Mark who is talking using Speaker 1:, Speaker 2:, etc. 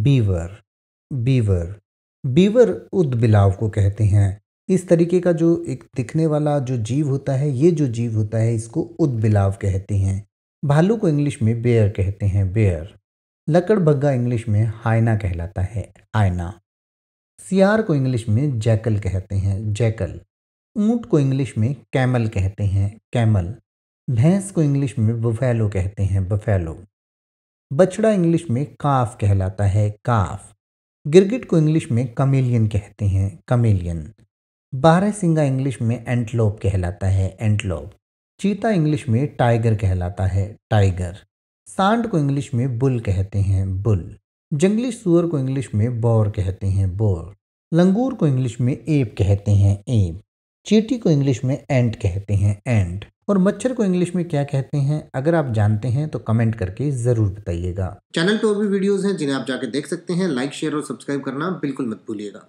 Speaker 1: beaver beaver beaver बिलाव को कहते हैं इस तरीके का जो एक दिखने वाला जो जीव होता है ये जो जीव होता है इसको उदबिलाव कहते हैं भालू को इंग्लिश में बेयर कहते हैं बेयर लकड़बग्गा इंग्लिश में हाइना कहलाता है आयना सियार को इंग्लिश में जैकल कहते हैं जैकल ऊंट को इंग्लिश में कैमल कहते हैं कैमल भैंस को इंग्लिश में बफेलो कहते हैं बफेलो बछड़ा इंग्लिश में काफ कहलाता है काफ गिरगिट को इंग्लिश में कमेलियन कहते हैं कमेलियन बारह सिंगा इंग्लिश में एंटलोप कहलाता है एंटलोप चीता इंग्लिश में टाइगर कहलाता है टाइगर सांड को इंग्लिश में बुल कहते हैं बुल जंगली सूअर को इंग्लिश में बोर कहते हैं बोर लंगूर को इंग्लिश में एप कहते हैं एप चीटी को इंग्लिश में एंट कहते हैं एंट और मच्छर को इंग्लिश में क्या कहते हैं अगर आप जानते हैं तो कमेंट करके ज़रूर बताइएगा चैनल पर और भी वीडियोस हैं जिन्हें आप जाके देख सकते हैं लाइक शेयर और सब्सक्राइब करना बिल्कुल मत भूलिएगा